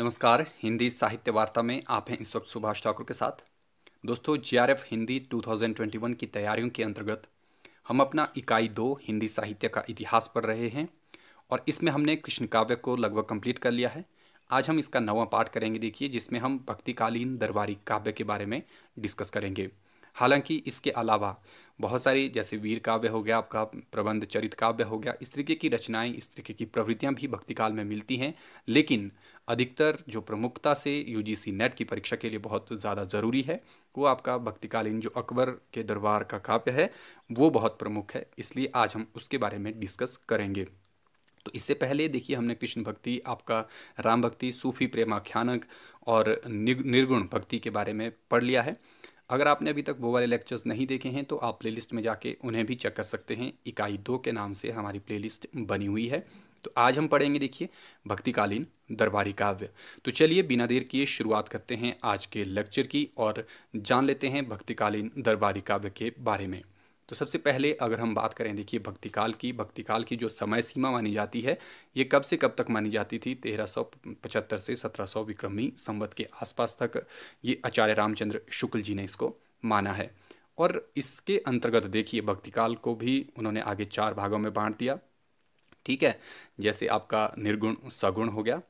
नमस्कार हिंदी साहित्य वार्ता में आप हैं इस वक्त सुभाष ठाकुर के साथ दोस्तों जे हिंदी 2021 की तैयारियों के अंतर्गत हम अपना इकाई दो हिंदी साहित्य का इतिहास पढ़ रहे हैं और इसमें हमने कृष्ण काव्य को लगभग कंप्लीट कर लिया है आज हम इसका नवा पाठ करेंगे देखिए जिसमें हम भक्तिकालीन दरबारी काव्य के बारे में डिस्कस करेंगे हालांकि इसके अलावा बहुत सारी जैसे वीर काव्य हो गया आपका प्रबंध चरित काव्य हो गया इस तरीके की रचनाएं इस तरीके की प्रवृत्तियां भी भक्ति काल में मिलती हैं लेकिन अधिकतर जो प्रमुखता से यूजीसी नेट की परीक्षा के लिए बहुत ज़्यादा ज़रूरी है वो आपका भक्तिकालीन जो अकबर के दरबार का काव्य है वो बहुत प्रमुख है इसलिए आज हम उसके बारे में डिस्कस करेंगे तो इससे पहले देखिए हमने कृष्ण भक्ति आपका राम भक्ति सूफी प्रेमाख्यानक और निर्गुण भक्ति के बारे में पढ़ लिया है अगर आपने अभी तक वो वाले लेक्चर्स नहीं देखे हैं तो आप प्लेलिस्ट में जाके उन्हें भी चेक कर सकते हैं इकाई दो के नाम से हमारी प्लेलिस्ट बनी हुई है तो आज हम पढ़ेंगे देखिए भक्तिकालीन दरबारी काव्य तो चलिए बिना देर किए शुरुआत करते हैं आज के लेक्चर की और जान लेते हैं भक्तिकालीन दरबारी काव्य के बारे में तो सबसे पहले अगर हम बात करें देखिए भक्तिकाल की भक्तिकाल की जो समय सीमा मानी जाती है ये कब से कब तक मानी जाती थी 1375 से 1700 विक्रमी संवत के आसपास तक ये आचार्य रामचंद्र शुक्ल जी ने इसको माना है और इसके अंतर्गत देखिए भक्तिकाल को भी उन्होंने आगे चार भागों में बांट दिया ठीक है जैसे आपका निर्गुण सगुण हो गया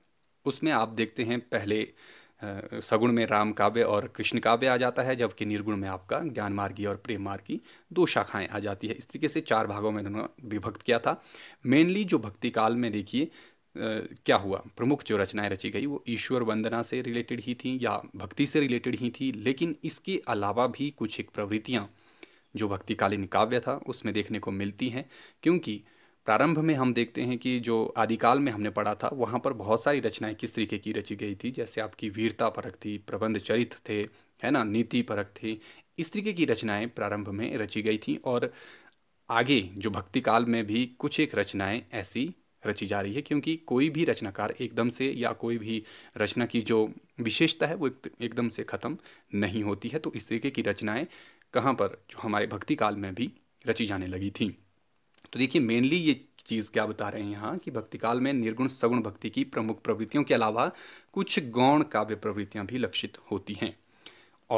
उसमें आप देखते हैं पहले सगुण में राम काव्य और कृष्ण काव्य आ जाता है जबकि निर्गुण में आपका ज्ञान मार्गी और प्रेम मार्गी दो शाखाएं आ जाती है इस तरीके से चार भागों में उन्होंने विभक्त किया था मेनली जो भक्ति काल में देखिए क्या हुआ प्रमुख जो रचनाएं रची गई वो ईश्वर वंदना से रिलेटेड ही थी या भक्ति से रिलेटेड ही थी लेकिन इसके अलावा भी कुछ एक प्रवृत्तियाँ जो भक्तिकालीन काव्य था उसमें देखने को मिलती हैं क्योंकि प्रारंभ में हम देखते हैं कि जो आदिकाल में हमने पढ़ा था वहाँ पर बहुत सारी रचनाएं किस तरीके की रची गई थी जैसे आपकी वीरता परख थी प्रबंध चरित्र थे है ना नीति परक थी इस तरीके की रचनाएं प्रारंभ में रची गई थी और आगे जो भक्ति काल में भी कुछ एक रचनाएं ऐसी रची जा रही है क्योंकि कोई भी रचनाकार एकदम से या कोई भी रचना की जो विशेषता है वो एकदम से ख़त्म नहीं होती है तो इस तरीके की रचनाएं कहाँ पर जो हमारे भक्ति काल में भी रची जाने लगी थी तो देखिए मेनली ये चीज़ क्या बता रहे हैं यहाँ कि भक्तिकाल में निर्गुण सगुण भक्ति की प्रमुख प्रवृत्तियों के अलावा कुछ गौण काव्य प्रवृत्तियाँ भी लक्षित होती हैं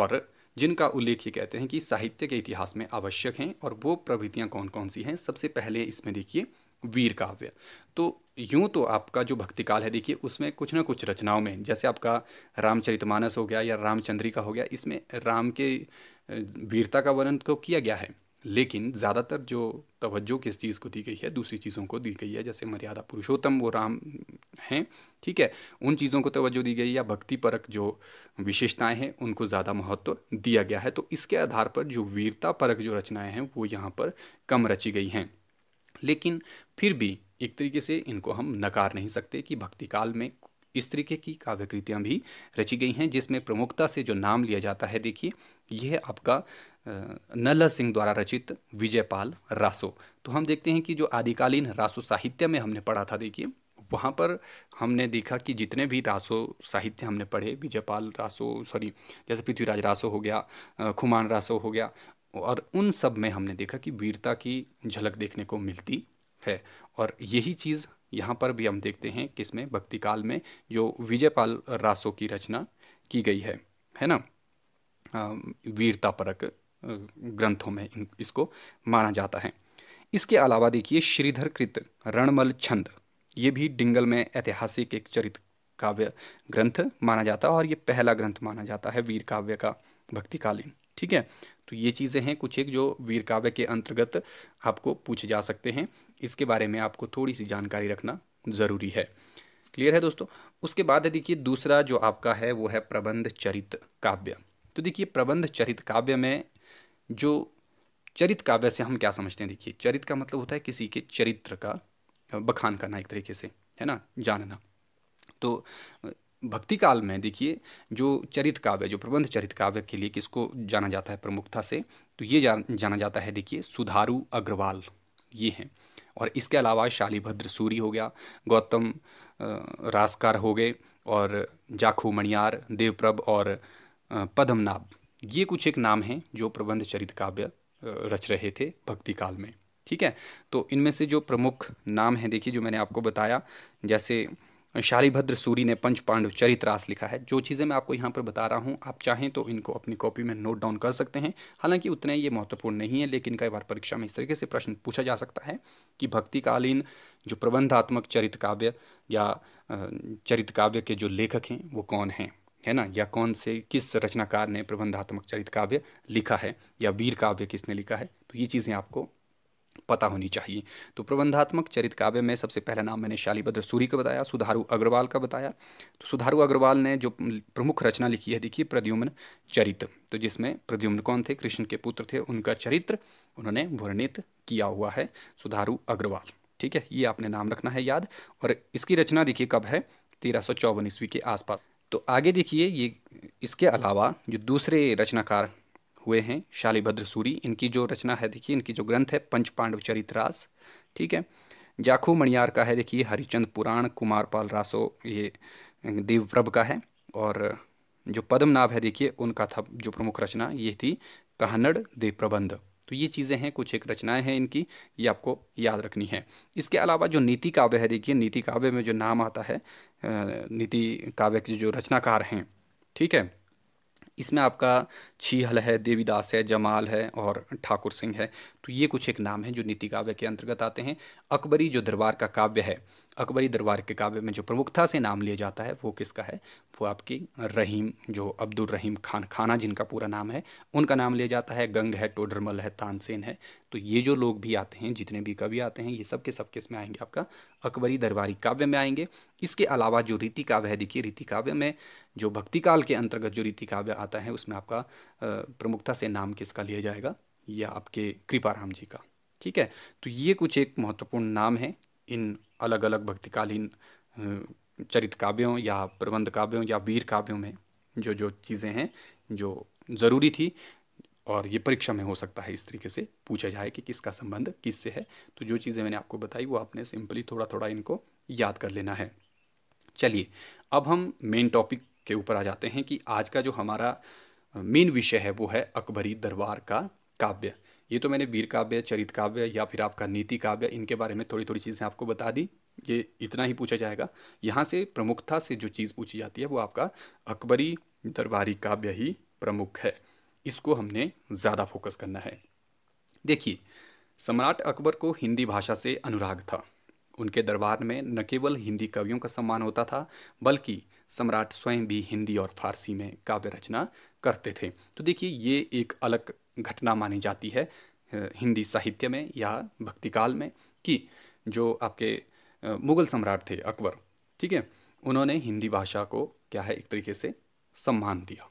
और जिनका उल्लेख ये कहते हैं कि साहित्य के इतिहास में आवश्यक हैं और वो प्रवृत्तियाँ कौन कौन सी हैं सबसे पहले इसमें देखिए वीर काव्य तो यूँ तो आपका जो भक्तिकाल है देखिए उसमें कुछ ना कुछ रचनाओं में जैसे आपका रामचरितमानस हो गया या रामचंद्री का हो गया इसमें राम के वीरता का वर्णन तो किया गया है लेकिन ज़्यादातर जो तवज्जो किस चीज़ को दी गई है दूसरी चीज़ों को दी गई है जैसे मर्यादा पुरुषोत्तम वो राम हैं ठीक है उन चीज़ों को तवज्जो दी गई या भक्ति परक जो विशेषताएं हैं उनको ज़्यादा महत्व दिया गया है तो इसके आधार पर जो वीरता परक जो रचनाएं हैं वो यहाँ पर कम रची गई हैं लेकिन फिर भी एक तरीके से इनको हम नकार नहीं सकते कि भक्ति काल में इस तरीके की काव्यकृतियाँ भी रची गई हैं जिसमें प्रमुखता से जो नाम लिया जाता है देखिए यह आपका नल सिंह द्वारा रचित विजयपाल रासो तो हम देखते हैं कि जो आदिकालीन रासो साहित्य में हमने पढ़ा था देखिए वहाँ पर हमने देखा कि जितने भी रासो साहित्य हमने पढ़े विजयपाल रासो सॉरी जैसे पृथ्वीराज रासो हो गया खुमान रासो हो गया और उन सब में हमने देखा कि वीरता की झलक देखने को मिलती है और यही चीज़ यहाँ पर भी हम देखते हैं कि इसमें भक्ति काल में जो विजयपाल रासों की रचना की गई है है ना वीरता परक ग्रंथों में इसको माना जाता है इसके अलावा देखिए श्रीधर कृत रणमल छंद ये भी डिंगल में ऐतिहासिक एक चरित्र काव्य ग्रंथ माना जाता है और ये पहला ग्रंथ माना जाता है वीर काव्य का भक्तिकालीन ठीक है तो ये चीज़ें हैं कुछ एक जो वीर काव्य के अंतर्गत आपको पूछे जा सकते हैं इसके बारे में आपको थोड़ी सी जानकारी रखना ज़रूरी है क्लियर है दोस्तों उसके बाद है देखिए दूसरा जो आपका है वो है प्रबंध चरित काव्य तो देखिए प्रबंध चरित काव्य में जो चरित काव्य से हम क्या समझते हैं देखिए चरित का मतलब होता है किसी के चरित्र का बखान करना एक तरीके से है ना जानना तो भक्ति काल में देखिए जो चरित काव्य जो प्रबंध चरित काव्य के लिए किसको जाना जाता है प्रमुखता से तो ये जान, जाना जाता है देखिए सुधारू अग्रवाल ये हैं और इसके अलावा शालीभद्र सूरी हो गया गौतम रासकार हो गए और जाखू मणियार देवप्रभ और पद्मनाभ ये कुछ एक नाम हैं जो प्रबंध चरित काव्य रच रहे थे भक्ति काल में ठीक है तो इनमें से जो प्रमुख नाम हैं देखिए जो मैंने आपको बताया जैसे शालीभद्र सूरी ने पंच पांडव चरित्रास लिखा है जो चीज़ें मैं आपको यहाँ पर बता रहा हूँ आप चाहें तो इनको अपनी कॉपी में नोट डाउन कर सकते हैं हालांकि उतने ये महत्वपूर्ण नहीं है लेकिन कई बार परीक्षा में इस तरीके से प्रश्न पूछा जा सकता है कि भक्तिकालीन जो प्रबंधात्मक चरित काव्य या चरित काव्य के जो लेखक हैं वो कौन हैं है ना या कौन से किस रचनाकार ने प्रबंधात्मक चरित काव्य लिखा है या वीर काव्य किसने लिखा है तो ये चीज़ें आपको पता होनी चाहिए तो प्रबंधात्मक चरित काव्य में सबसे पहला नाम मैंने शालीभद्र सूरी का बताया सुधारू अग्रवाल का बताया तो सुधारू अग्रवाल ने जो प्रमुख रचना लिखी है देखिए प्रद्युम्न चरित्र तो जिसमें प्रद्युम्न कौन थे कृष्ण के पुत्र थे उनका चरित्र उन्होंने वर्णित किया हुआ है सुधारू अग्रवाल ठीक है ये आपने नाम रखना है याद और इसकी रचना देखिए कब है तेरह सौ ईस्वी के आसपास तो आगे देखिए ये इसके अलावा जो दूसरे रचनाकार हुए हैं शालीभद्र सूरी इनकी जो रचना है देखिए इनकी जो ग्रंथ है पंच पांडव रास ठीक है जाखू मणियार का है देखिए हरिचंद पुराण कुमारपाल रासो ये देवप्रभ का है और जो पद्मनाभ है देखिए उनका था जो प्रमुख रचना ये थी कहनड़ देव प्रबंध तो ये चीज़ें हैं कुछ एक रचनाएं हैं इनकी ये आपको याद रखनी है इसके अलावा जो नीति काव्य है देखिए नीति काव्य में जो नाम आता है नीति काव्य के जो रचनाकार हैं ठीक है इसमें आपका छीहल है देवीदास है जमाल है और ठाकुर सिंह है तो ये कुछ एक नाम है जो नीति काव्य के अंतर्गत आते हैं अकबरी जो दरबार का काव्य है अकबरी दरबार के काव्य में जो प्रमुखता से नाम लिया जाता है वो किसका है वो आपकी रहीम जो अब्दुल रहीम खान खाना जिनका पूरा नाम है उनका नाम लिया जाता है गंग है टोडरमल है तानसेन है तो ये जो लोग भी आते हैं जितने भी कवि आते हैं ये सब के सब किस में आएंगे आपका अकबरी दरबारी काव्य में आएंगे इसके अलावा जो रीति काव्य है देखिए रीति काव्य में जो भक्ति काल के अंतर्गत जो रीति काव्य आता है उसमें आपका प्रमुखता से नाम किसका लिया जाएगा या आपके कृपाराम जी का ठीक है तो ये कुछ एक महत्वपूर्ण नाम है इन अलग अलग भक्तिकालीन चरित काव्यों या प्रबंध काव्यों या वीर काव्यों में जो जो चीज़ें हैं जो ज़रूरी थी और ये परीक्षा में हो सकता है इस तरीके से पूछा जाए कि किसका संबंध किससे है तो जो चीज़ें मैंने आपको बताई वो आपने सिंपली थोड़ा थोड़ा इनको याद कर लेना है चलिए अब हम मेन टॉपिक के ऊपर आ जाते हैं कि आज का जो हमारा मेन विषय है वो है अकबरी दरबार का काव्य ये तो मैंने वीर काव्य चरित काव्य या फिर आपका नीति काव्य इनके बारे में थोड़ी थोड़ी चीज़ें आपको बता दी ये इतना ही पूछा जाएगा यहाँ से प्रमुखता से जो चीज़ पूछी जाती है वो आपका अकबरी दरबारी काव्य ही प्रमुख है इसको हमने ज़्यादा फोकस करना है देखिए सम्राट अकबर को हिंदी भाषा से अनुराग था उनके दरबार में न केवल हिंदी कवियों का सम्मान होता था बल्कि सम्राट स्वयं भी हिंदी और फारसी में काव्य रचना करते थे तो देखिए ये एक अलग घटना मानी जाती है हिंदी साहित्य में या भक्तिकाल में कि जो आपके मुग़ल सम्राट थे अकबर ठीक है उन्होंने हिंदी भाषा को क्या है एक तरीके से सम्मान दिया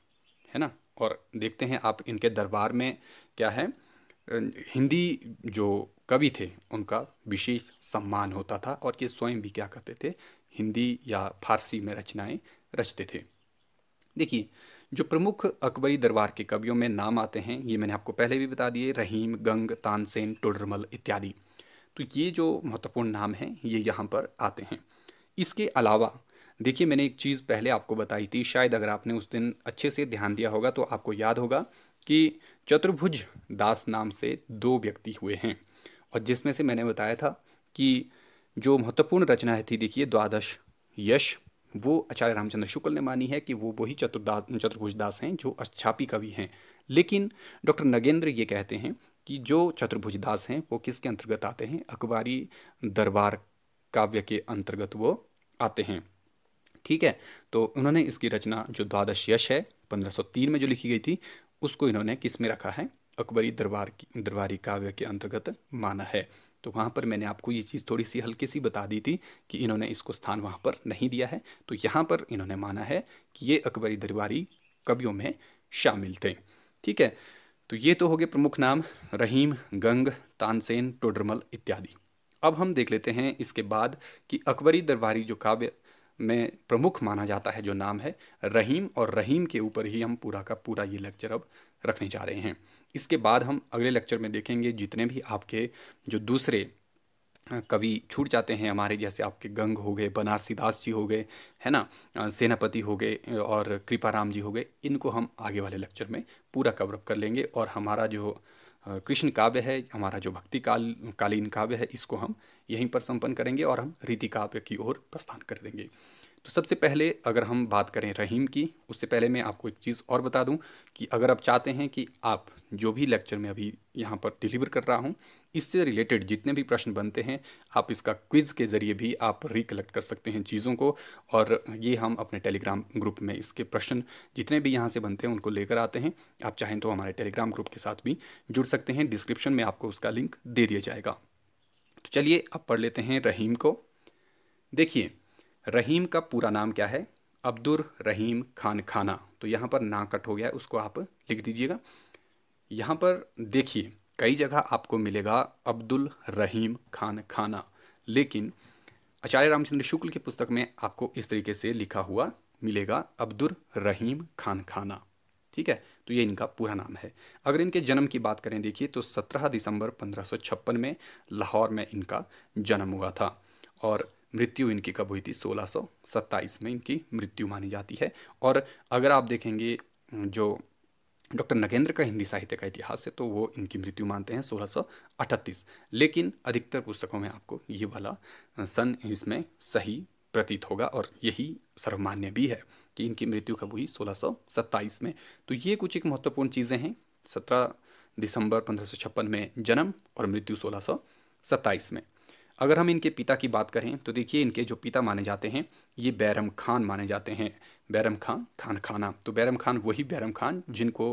है ना और देखते हैं आप इनके दरबार में क्या है हिंदी जो कवि थे उनका विशेष सम्मान होता था और ये स्वयं भी क्या करते थे हिंदी या फारसी में रचनाएं रचते थे देखिए जो प्रमुख अकबरी दरबार के कवियों में नाम आते हैं ये मैंने आपको पहले भी बता दिए रहीम गंग तानसेन टोडरमल इत्यादि तो ये जो महत्वपूर्ण नाम हैं ये यहाँ पर आते हैं इसके अलावा देखिए मैंने एक चीज़ पहले आपको बताई थी शायद अगर आपने उस दिन अच्छे से ध्यान दिया होगा तो आपको याद होगा कि चतुर्भुज दास नाम से दो व्यक्ति हुए हैं और जिसमें से मैंने बताया था कि जो महत्वपूर्ण रचना थी देखिए द्वादश यश वो आचार्य रामचंद्र शुक्ल ने मानी है कि वो वही चतुर्दास चतुर्भुजदास हैं जो अच्छापी कवि हैं लेकिन डॉक्टर नगेंद्र ये कहते हैं कि जो चतुर्भुजदास हैं वो किसके अंतर्गत आते हैं अखबारी दरबार काव्य के अंतर्गत वो आते हैं ठीक है तो उन्होंने इसकी रचना जो द्वादश यश है 1503 में जो लिखी गई थी उसको इन्होंने किस में रखा है अकबरी दरबार की दरबारी काव्य के अंतर्गत माना है तो वहाँ पर मैंने आपको ये चीज़ थोड़ी सी हल्की सी बता दी थी कि इन्होंने इसको स्थान वहाँ पर नहीं दिया है तो यहाँ पर इन्होंने माना है कि ये अकबरी दरबारी कवियों में शामिल थे ठीक है तो ये तो हो गए प्रमुख नाम रहीम गंग तानसेन टोडरमल इत्यादि अब हम देख लेते हैं इसके बाद कि अकबरी दरबारी जो काव्य में प्रमुख माना जाता है जो नाम है रहीम और रहीम के ऊपर ही हम पूरा का पूरा ये लेक्चर अब रखने जा रहे हैं इसके बाद हम अगले लेक्चर में देखेंगे जितने भी आपके जो दूसरे कवि छूट जाते हैं हमारे जैसे आपके गंग हो गए बनारसी दास जी हो गए है ना सेनापति हो गए और कृपाराम जी हो गए इनको हम आगे वाले लेक्चर में पूरा कवरअप कर लेंगे और हमारा जो कृष्ण काव्य है हमारा जो भक्ति काल कालीन काव्य है इसको हम यहीं पर संपन्न करेंगे और हम रीति काव्य की ओर प्रस्थान कर देंगे तो सबसे पहले अगर हम बात करें रहीम की उससे पहले मैं आपको एक चीज़ और बता दूं कि अगर आप चाहते हैं कि आप जो भी लेक्चर में अभी यहाँ पर डिलीवर कर रहा हूँ इससे रिलेटेड जितने भी प्रश्न बनते हैं आप इसका क्विज़ के ज़रिए भी आप रिकलेक्ट कर सकते हैं चीज़ों को और ये हम अपने टेलीग्राम ग्रुप में इसके प्रश्न जितने भी यहाँ से बनते हैं उनको लेकर आते हैं आप चाहें तो हमारे टेलीग्राम ग्रुप के साथ भी जुड़ सकते हैं डिस्क्रिप्शन में आपको उसका लिंक दे दिया जाएगा तो चलिए अब पढ़ लेते हैं रहीम को देखिए रहीम का पूरा नाम क्या है अब्दुर रहीम खान खाना तो यहाँ पर ना कट हो गया है उसको आप लिख दीजिएगा यहाँ पर देखिए कई जगह आपको मिलेगा अब्दुल रहीम खान खाना लेकिन आचार्य रामचंद्र शुक्ल की पुस्तक में आपको इस तरीके से लिखा हुआ मिलेगा अब्दुल रहीम खान खाना ठीक है तो ये इनका पूरा नाम है अगर इनके जन्म की बात करें देखिए तो 17 दिसंबर 1556 में लाहौर में इनका जन्म हुआ था और मृत्यु इनकी कब हुई थी सोलह में इनकी मृत्यु मानी जाती है और अगर आप देखेंगे जो डॉक्टर नगेंद्र का हिंदी साहित्य का इतिहास है तो वो इनकी मृत्यु मानते हैं 1638 लेकिन अधिकतर पुस्तकों में आपको ये वाला सन इसमें सही प्रतीत होगा और यही सर्वमान्य भी है कि इनकी मृत्यु कब हुई सत्ताईस में तो ये कुछ एक महत्वपूर्ण चीज़ें हैं 17 दिसंबर छप्पन में जन्म और मृत्यु सत्ताईस में अगर हम इनके पिता की बात करें तो देखिए इनके जो पिता माने जाते हैं ये बैरम खान माने जाते हैं बैरम खान खान खाना तो बैरम खान वही बैरम खान जिनको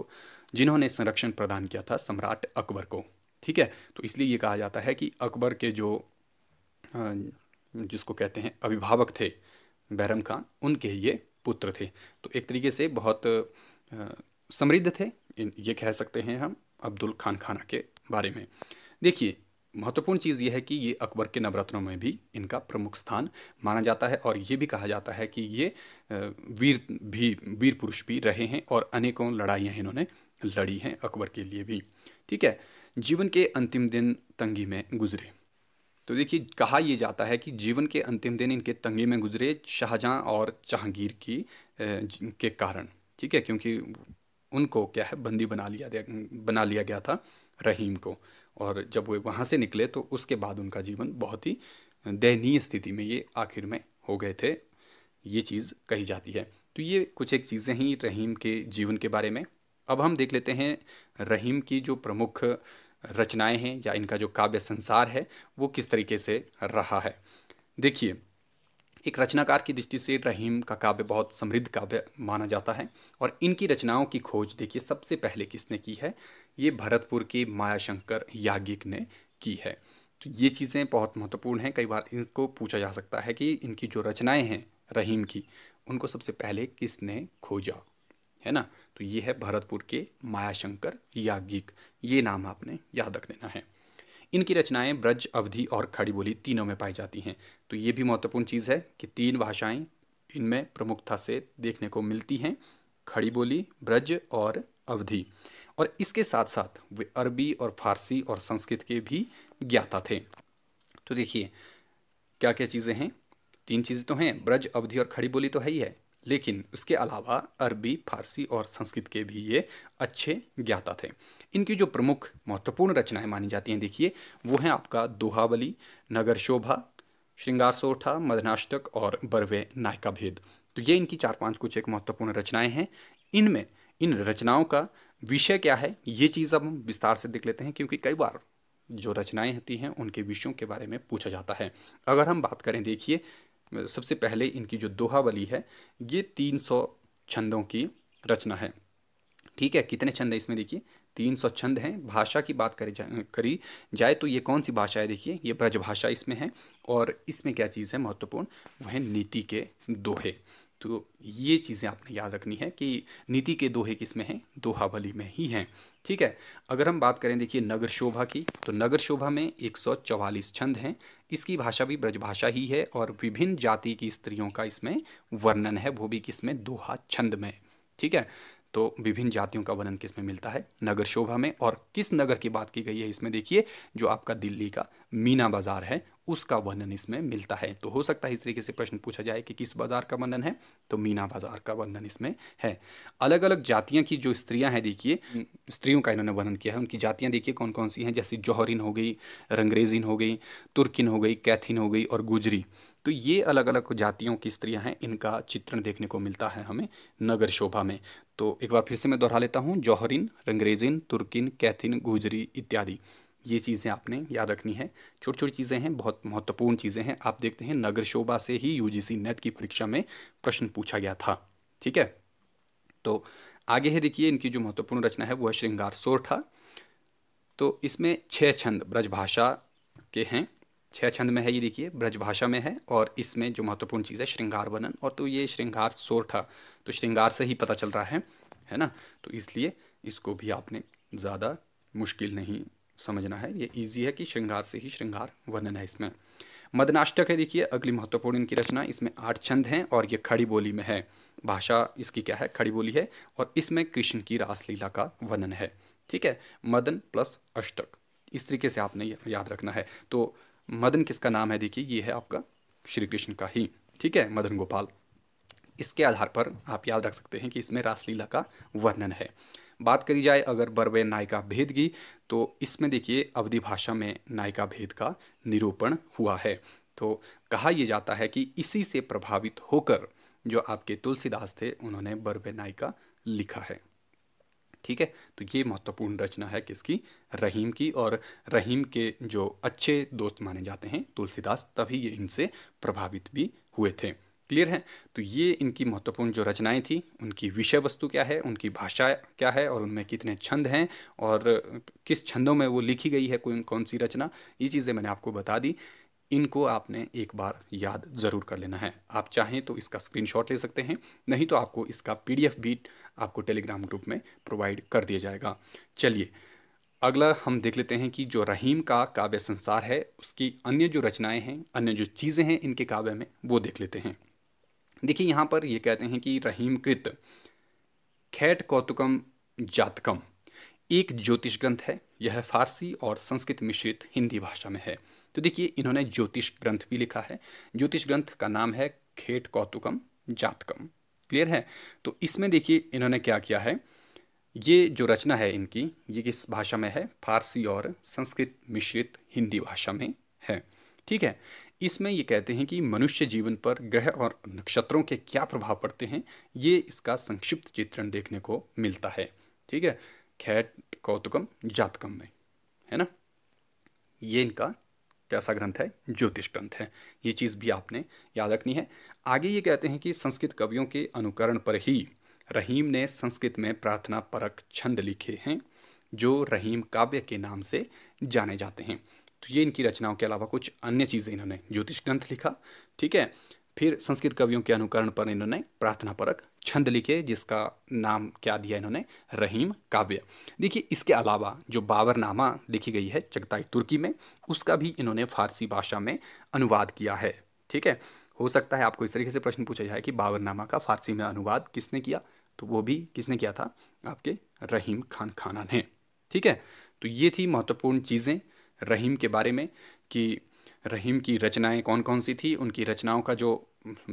जिन्होंने संरक्षण प्रदान किया था सम्राट अकबर को ठीक है तो इसलिए ये कहा जाता है कि अकबर के जो जिसको कहते हैं अभिभावक थे बैरम खान उनके ये पुत्र थे तो एक तरीके से बहुत समृद्ध थे ये कह सकते हैं हम अब्दुल खान खाना के बारे में देखिए महत्वपूर्ण चीज़ यह है कि ये अकबर के नवरत्नों में भी इनका प्रमुख स्थान माना जाता है और ये भी कहा जाता है कि ये वीर भी वीर पुरुष भी रहे हैं और अनेकों लड़ाइयाँ इन्होंने लड़ी हैं अकबर के लिए भी ठीक है जीवन के अंतिम दिन तंगी में गुजरे तो देखिए कहा यह जाता है कि जीवन के अंतिम दिन इनके तंगी में गुजरे शाहजहाँ और जहांगीर की के कारण ठीक है क्योंकि उनको क्या है बंदी बना लिया बना लिया गया था रहीम को और जब वे वहाँ से निकले तो उसके बाद उनका जीवन बहुत ही दयनीय स्थिति में ये आखिर में हो गए थे ये चीज़ कही जाती है तो ये कुछ एक चीज़ें ही रहीम के जीवन के बारे में अब हम देख लेते हैं रहीम की जो प्रमुख रचनाएं हैं या इनका जो काव्य संसार है वो किस तरीके से रहा है देखिए एक रचनाकार की दृष्टि से रहीम का काव्य बहुत समृद्ध काव्य माना जाता है और इनकी रचनाओं की खोज देखिए सबसे पहले किसने की है ये भरतपुर के मायाशंकर याज्ञिक ने की है तो ये चीज़ें बहुत महत्वपूर्ण हैं कई बार इनको पूछा जा सकता है कि इनकी जो रचनाएं हैं रहीम की उनको सबसे पहले किसने खोजा है ना तो ये है भरतपुर के मायाशंकर याज्ञिक ये नाम आपने याद रख लेना है इनकी रचनाएं ब्रज अवधि और खड़ी बोली तीनों में पाई जाती हैं तो ये भी महत्वपूर्ण चीज़ है कि तीन भाषाएं इनमें प्रमुखता से देखने को मिलती हैं खड़ी बोली ब्रज और अवधि और इसके साथ साथ वे अरबी और फारसी और संस्कृत के भी ज्ञाता थे तो देखिए क्या क्या चीज़ें हैं तीन चीज़ें तो हैं ब्रज अवधि और खड़ी बोली तो है ही है लेकिन उसके अलावा अरबी फारसी और संस्कृत के भी ये अच्छे ज्ञाता थे इनकी जो प्रमुख महत्वपूर्ण रचनाएं मानी जाती हैं देखिए वो हैं आपका दोहावली नगर शोभा श्रृंगार सोठा मदनाष्टक और बरवे नायका भेद तो ये इनकी चार पांच कुछ एक महत्वपूर्ण रचनाएं हैं इनमें इन रचनाओं का विषय क्या है ये चीज़ अब हम विस्तार से देख लेते हैं क्योंकि कई बार जो रचनाएं होती हैं उनके विषयों के बारे में पूछा जाता है अगर हम बात करें देखिए सबसे पहले इनकी जो दोहावली है ये तीन सौ छंदों की रचना है ठीक है कितने छंद हैं इसमें देखिए तीन सौ छंद हैं भाषा की बात करी जा करी जाए तो ये कौन सी भाषा है देखिए ये ब्रजभाषा इसमें है और इसमें क्या चीज़ है महत्वपूर्ण वह नीति के दोहे तो ये चीज़ें आपने याद रखनी है कि नीति के दोहे किस में हैं दोहावली में ही हैं ठीक है अगर हम बात करें देखिए नगर शोभा की तो नगर शोभा में 144 छंद हैं इसकी भाषा भी ब्रजभाषा ही है और विभिन्न जाति की स्त्रियों का इसमें वर्णन है वो भी किस में दोहा छंद में ठीक है तो विभिन्न जातियों का वर्णन किस में मिलता है नगर शोभा में और किस नगर की बात की गई है इसमें देखिए जो आपका दिल्ली का मीना बाजार है उसका वर्णन इसमें मिलता है तो हो सकता है इस तरीके से प्रश्न पूछा जाए कि किस बाजार का वर्णन है तो मीना बाजार का वर्णन इसमें है अलग अलग जातियाँ की जो स्त्रियाँ हैं देखिए हम्म। स्त्रियों का इन्होंने वर्णन किया है उनकी जातियाँ देखिए कौन कौन सी हैं जैसे जौहरिन हो गई रंगरेजिन हो गई तुर्किन हो गई कैथिन हो गई और गुजरी तो ये अलग अलग जातियों की स्त्रियां हैं इनका चित्रण देखने को मिलता है हमें नगर शोभा में तो एक बार फिर से मैं दोहरा लेता हूँ जौहरिन रंग्रेजिन तुर्किन कैथिन गुजरी इत्यादि ये चीज़ें आपने याद रखनी है छोटी छोटी चीज़ें हैं बहुत महत्वपूर्ण चीज़ें हैं आप देखते हैं नगर शोभा से ही यू नेट की परीक्षा में प्रश्न पूछा गया था ठीक है तो आगे है देखिए इनकी जो महत्वपूर्ण रचना है वह श्रृंगार सोरठा तो इसमें छः छंद ब्रजभाषा के हैं छः छंद में है ये देखिए ब्रजभाषा में है और इसमें जो महत्वपूर्ण चीज़ है श्रृंगार वर्णन और तो ये श्रृंगार सोरठा तो श्रृंगार से ही पता चल रहा है है ना तो इसलिए इसको भी आपने ज़्यादा मुश्किल नहीं समझना है ये इजी है कि श्रृंगार से ही श्रृंगार वर्णन है इसमें मदनाष्टक है देखिए अगली महत्वपूर्ण इनकी रचना इसमें आठ छंद हैं और ये खड़ी बोली में है भाषा इसकी क्या है खड़ी बोली है और इसमें कृष्ण की रासलीला का वर्णन है ठीक है मदन प्लस अष्टक इस तरीके से आपने याद रखना है तो मदन किसका नाम है देखिए ये है आपका श्री कृष्ण का ही ठीक है मदन गोपाल इसके आधार पर आप याद रख सकते हैं कि इसमें रासलीला का वर्णन है बात करी जाए अगर बरवे नायिका भेद की तो इसमें देखिए अवधि भाषा में नायिका भेद का निरूपण हुआ है तो कहा यह जाता है कि इसी से प्रभावित होकर जो आपके तुलसीदास थे उन्होंने बरवे नायिका लिखा है ठीक है तो ये महत्वपूर्ण रचना है किसकी रहीम की और रहीम के जो अच्छे दोस्त माने जाते हैं तुलसीदास तभी ये इनसे प्रभावित भी हुए थे क्लियर है तो ये इनकी महत्वपूर्ण जो रचनाएं थी उनकी विषय वस्तु क्या है उनकी भाषा क्या है और उनमें कितने छंद हैं और किस छंदों में वो लिखी गई है कोई कौन सी रचना ये चीज़ें मैंने आपको बता दी इनको आपने एक बार याद ज़रूर कर लेना है आप चाहें तो इसका स्क्रीनशॉट ले सकते हैं नहीं तो आपको इसका पी डी आपको टेलीग्राम ग्रुप में प्रोवाइड कर दिया जाएगा चलिए अगला हम देख लेते हैं कि जो रहीम का काव्य संसार है उसकी अन्य जो रचनाएं हैं अन्य जो चीज़ें हैं इनके काव्य में वो देख लेते हैं देखिए यहाँ पर ये कहते हैं कि रहीम कृत खैट कौतुकम जातकम एक ज्योतिष ग्रंथ है यह फारसी और संस्कृत मिश्रित हिंदी भाषा में है तो देखिए इन्होंने ज्योतिष ग्रंथ भी लिखा है ज्योतिष ग्रंथ का नाम है खेट कौतुकम जातकम क्लियर है तो इसमें देखिए इन्होंने क्या किया है ये जो रचना है इनकी ये किस भाषा में है फारसी और संस्कृत मिश्रित हिंदी भाषा में है ठीक है इसमें ये कहते हैं कि मनुष्य जीवन पर ग्रह और नक्षत्रों के क्या प्रभाव पड़ते हैं ये इसका संक्षिप्त चित्रण देखने को मिलता है ठीक है खैट कौतुकम जातकम में है ना ये इनका कैसा ग्रंथ है ज्योतिष ग्रंथ है ये चीज़ भी आपने याद रखनी है आगे ये कहते हैं कि संस्कृत कवियों के अनुकरण पर ही रहीम ने संस्कृत में प्रार्थना परक छंद लिखे हैं जो रहीम काव्य के नाम से जाने जाते हैं तो ये इनकी रचनाओं के अलावा कुछ अन्य चीज़ें इन्होंने ज्योतिष ग्रंथ लिखा ठीक है फिर संस्कृत कवियों के अनुकरण पर इन्होंने प्रार्थना परक छंद लिखे जिसका नाम क्या दिया इन्होंने रहीम काव्य देखिए इसके अलावा जो बाबरनामा लिखी गई है चगताई तुर्की में उसका भी इन्होंने फारसी भाषा में अनुवाद किया है ठीक है हो सकता है आपको इस तरीके से प्रश्न पूछा जाए कि बाबरनामा का फारसी में अनुवाद किसने किया तो वो भी किसने किया था आपके रहीम खान खाना ने ठीक है तो ये थी महत्वपूर्ण चीज़ें रहीम के बारे में कि रहीम की रचनाएं कौन कौन सी थी उनकी रचनाओं का जो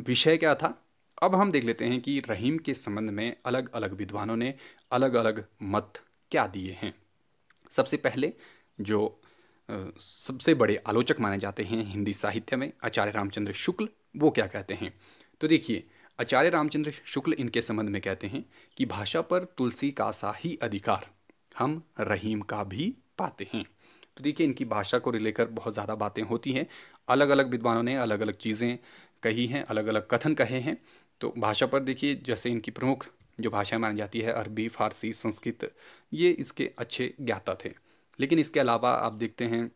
विषय क्या था अब हम देख लेते हैं कि रहीम के संबंध में अलग अलग विद्वानों ने अलग अलग मत क्या दिए हैं सबसे पहले जो सबसे बड़े आलोचक माने जाते हैं हिंदी साहित्य में आचार्य रामचंद्र शुक्ल वो क्या कहते हैं तो देखिए आचार्य रामचंद्र शुक्ल इनके संबंध में कहते हैं कि भाषा पर तुलसी का सा ही अधिकार हम रहीम का भी पाते हैं तो देखिए इनकी भाषा को लेकर बहुत ज़्यादा बातें होती हैं अलग अलग विद्वानों ने अलग अलग चीज़ें कही हैं अलग अलग कथन कहे हैं तो भाषा पर देखिए जैसे इनकी प्रमुख जो भाषा मानी जाती है अरबी फारसी संस्कृत ये इसके अच्छे ज्ञाता थे लेकिन इसके अलावा आप देखते हैं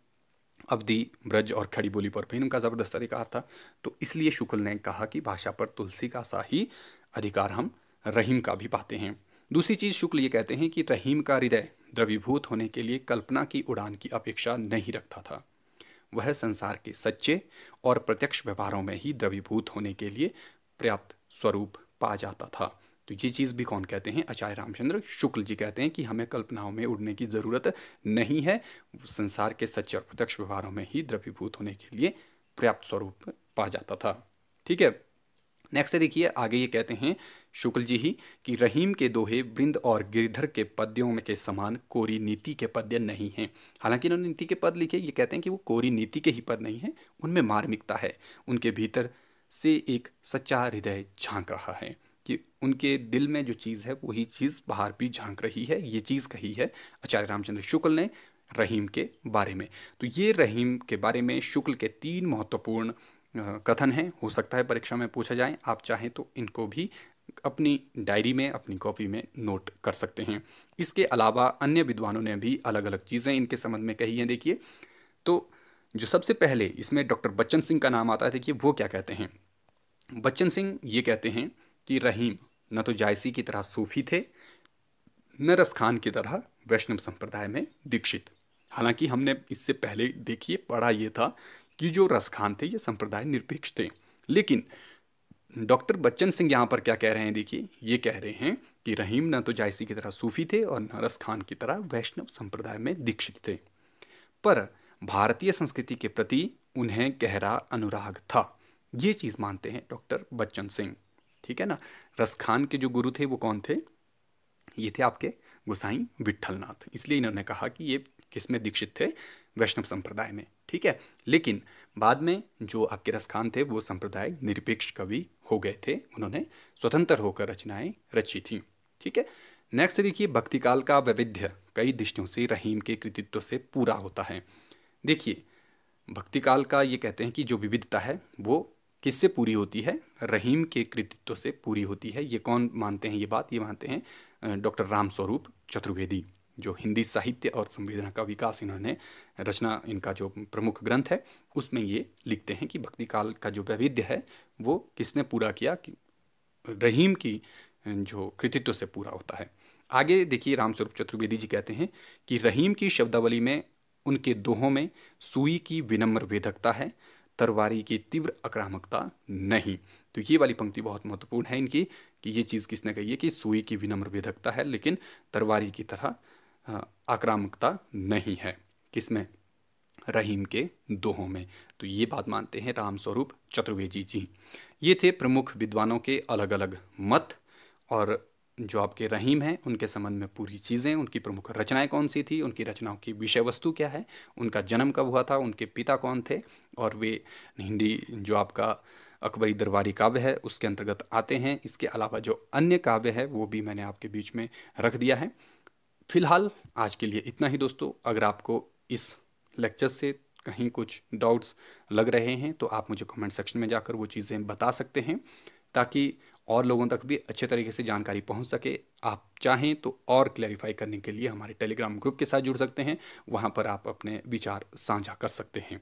अवधि ब्रज और खड़ी बोली पर भी इनका ज़बरदस्त अधिकार था तो इसलिए शुक्ल ने कहा कि भाषा पर तुलसी का सा ही अधिकार हम रहीम का भी पाते हैं दूसरी चीज़ शुक्ल ये कहते हैं कि रहीम का हृदय द्रवीभूत होने के लिए कल्पना की उड़ान की अपेक्षा नहीं रखता था वह संसार के सच्चे और प्रत्यक्ष व्यवहारों में ही द्रवीभूत होने के लिए पर्याप्त स्वरूप पा जाता था तो ये चीज़ भी कौन कहते हैं आचार्य रामचंद्र शुक्ल जी कहते हैं कि हमें कल्पनाओं में उड़ने की ज़रूरत नहीं है संसार के सच्चे और प्रत्यक्ष व्यवहारों में ही द्रवीभूत होने के लिए पर्याप्त स्वरूप पा जाता था ठीक है नेक्स्ट देखिए आगे ये कहते हैं शुक्ल जी ही कि रहीम के दोहे वृंद और गिरधर के पद्यों में के समान कोरी नीति के पद्य नहीं हैं हालांकि इन्होंने नीति के पद लिखे ये कहते हैं कि वो कोरी नीति के ही पद नहीं हैं उनमें मार्मिकता है उनके भीतर से एक सच्चा हृदय झांक रहा है कि उनके दिल में जो चीज़ है वही चीज़ बाहर भी झांक रही है ये चीज़ कही है आचार्य रामचंद्र शुक्ल ने रहीम के बारे में तो ये रहीम के बारे में शुक्ल के तीन महत्वपूर्ण कथन हैं हो सकता है परीक्षा में पूछा जाए आप चाहें तो इनको भी अपनी डायरी में अपनी कॉपी में नोट कर सकते हैं इसके अलावा अन्य विद्वानों ने भी अलग अलग चीज़ें इनके संबंध में कही हैं देखिए तो जो सबसे पहले इसमें डॉक्टर बच्चन सिंह का नाम आता है देखिए वो क्या कहते हैं बच्चन सिंह ये कहते हैं कि रहीम न तो जायसी की तरह सूफी थे न रस खान की तरह वैष्णव संप्रदाय में दीक्षित हालांकि हमने इससे पहले देखिए पढ़ा ये था कि जो रसखान थे ये संप्रदाय निरपेक्ष थे लेकिन डॉक्टर बच्चन सिंह यहाँ पर क्या कह रहे हैं देखिए ये कह रहे हैं कि रहीम ना तो जायसी की तरह सूफी थे और ना रस खान की तरह वैष्णव संप्रदाय में दीक्षित थे पर भारतीय संस्कृति के प्रति उन्हें गहरा अनुराग था ये चीज़ मानते हैं डॉक्टर बच्चन सिंह ठीक है ना रस खान के जो गुरु थे वो कौन थे ये थे आपके गोसाई विठलनाथ इसलिए इन्होंने कहा कि ये किसमें दीक्षित थे वैष्णव संप्रदाय में ठीक है लेकिन बाद में जो आपके रसखान थे वो संप्रदाय निरपेक्ष कवि हो गए थे उन्होंने स्वतंत्र होकर रचनाएं रची थी ठीक है नेक्स्ट देखिए भक्तिकाल का वैविध्य कई दृष्टियों से रहीम के कृतित्व से पूरा होता है देखिए भक्तिकाल का ये कहते हैं कि जो विविधता है वो किससे पूरी होती है रहीम के कृतित्व से पूरी होती है ये कौन मानते हैं ये बात ये मानते हैं डॉक्टर रामस्वरूप चतुर्वेदी जो हिंदी साहित्य और संवेदना का विकास इन्होंने रचना इनका जो प्रमुख ग्रंथ है उसमें ये लिखते हैं कि भक्ति काल का जो वैविध्य है वो किसने पूरा किया कि रहीम की जो कृतित्व से पूरा होता है आगे देखिए रामस्वरूप चतुर्वेदी जी कहते हैं कि रहीम की शब्दावली में उनके दोहों में सुई की विनम्र वेधकता है तरवारी की तीव्र आक्रामकता नहीं तो ये वाली पंक्ति बहुत महत्वपूर्ण है इनकी कि ये चीज़ किसने कही है कि सुई की विनम्र वेधकता है लेकिन तरवारी की तरह हाँ, आक्रामकता नहीं है किसमें रहीम के दोहों में तो ये बात मानते हैं रामस्वरूप चतुर्वेदी जी ये थे प्रमुख विद्वानों के अलग अलग मत और जो आपके रहीम हैं उनके संबंध में पूरी चीज़ें उनकी प्रमुख रचनाएं कौन सी थी उनकी रचनाओं की विषय वस्तु क्या है उनका जन्म कब हुआ था उनके पिता कौन थे और वे हिंदी जो आपका अकबरी दरबारी काव्य है उसके अंतर्गत आते हैं इसके अलावा जो अन्य काव्य है वो भी मैंने आपके बीच में रख दिया है फिलहाल आज के लिए इतना ही दोस्तों अगर आपको इस लेक्चर से कहीं कुछ डाउट्स लग रहे हैं तो आप मुझे कमेंट सेक्शन में जाकर वो चीज़ें बता सकते हैं ताकि और लोगों तक भी अच्छे तरीके से जानकारी पहुंच सके आप चाहें तो और क्लैरिफाई करने के लिए हमारे टेलीग्राम ग्रुप के साथ जुड़ सकते हैं वहां पर आप अपने विचार साझा कर सकते हैं